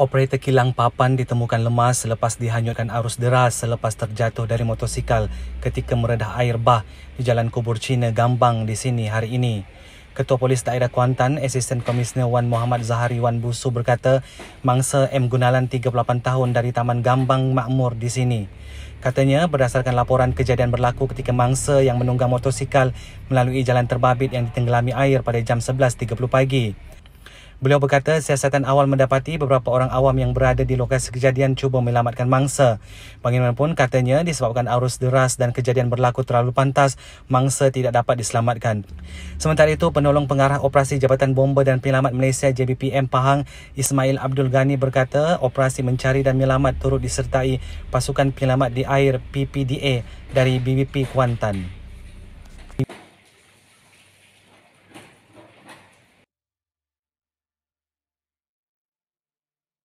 Operator kilang papan ditemukan lemas selepas dihanyutkan arus deras selepas terjatuh dari motosikal ketika meredah air bah di Jalan Kubur Cina Gambang di sini hari ini. Ketua Polis Daerah Kuantan, Assistant Commissioner Wan Muhammad Zahari Wan Busu berkata, mangsa M Gunalan 38 tahun dari Taman Gambang Makmur di sini. Katanya, berdasarkan laporan kejadian berlaku ketika mangsa yang menunggang motosikal melalui jalan terbabit yang ditenggelami air pada jam 11.30 pagi. Beliau berkata siasatan awal mendapati beberapa orang awam yang berada di lokasi kejadian cuba menyelamatkan mangsa. Bagaimanapun katanya disebabkan arus deras dan kejadian berlaku terlalu pantas, mangsa tidak dapat diselamatkan. Sementara itu, penolong pengarah operasi Jabatan Bomba dan Penyelamat Malaysia JBPM Pahang Ismail Abdul Ghani berkata operasi mencari dan menyelamat turut disertai pasukan penyelamat di air PPDA dari BBP Kuantan.